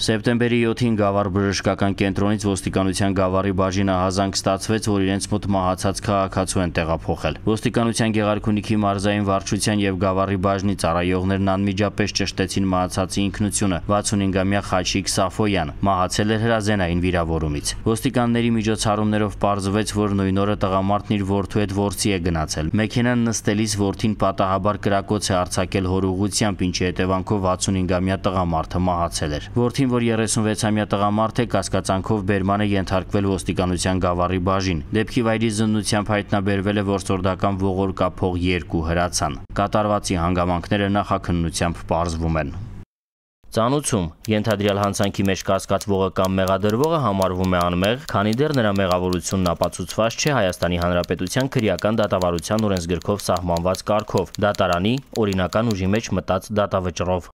Սեպտեմբերի 7-ին Գավառ բժշկական կենտրոնից ոստիկանության Գավառի բաժինը հազանգ ստացվեց, որ իրենց մոտ մահացած քաղաքացու են տեղափոխել։ Ոստիկանության Գեղարքունիքի մարզային վարչության եւ Գավառի բաժնի ծառայողներն անմիջապես ճշտեցին մահացածի ինքնությունը։ 65-ամյա Խաչիկ Սաֆոյան մահացել էր հրազենային վիրավորումից։ Ոստիկանների միջոցառումներով պարզվեց, որ նույն օրը տղամարդն իր որդու հետ որցի է գնացել։ Մեքենան նստելիս որդին պատահաբար կրակոց է արձակել հորուղությամբ, ինչի հետևանքով 65-ամյա տղամարդը մահացել էր։ Որդին նշեցին, որ 36-ամյա տղամարդը կասկածանքով բերման է ենթարկվել ոստիկանության գավառի բաժին։ Դեպքի վայրի զննությամբ հայտնաբերվել է որսորդական ողորկա փող 2 հրացան։ Կատարվածի հանգամանքները նախաքննությամբ պարզվում են։ Ծանուցում ենթադրյալ հանցանքի մեջ կասկածվողը կամ մեղադրվողը համարվում է անմեղ, քանի դեռ նրա մեղավորությունն ապացուցված չէ Հայաստանի Հանրապետության քրեական դատավարության օրենսգրքով սահմանված կարգով, դատարանի օրինական ուժի մեջ մտած դատավճռով։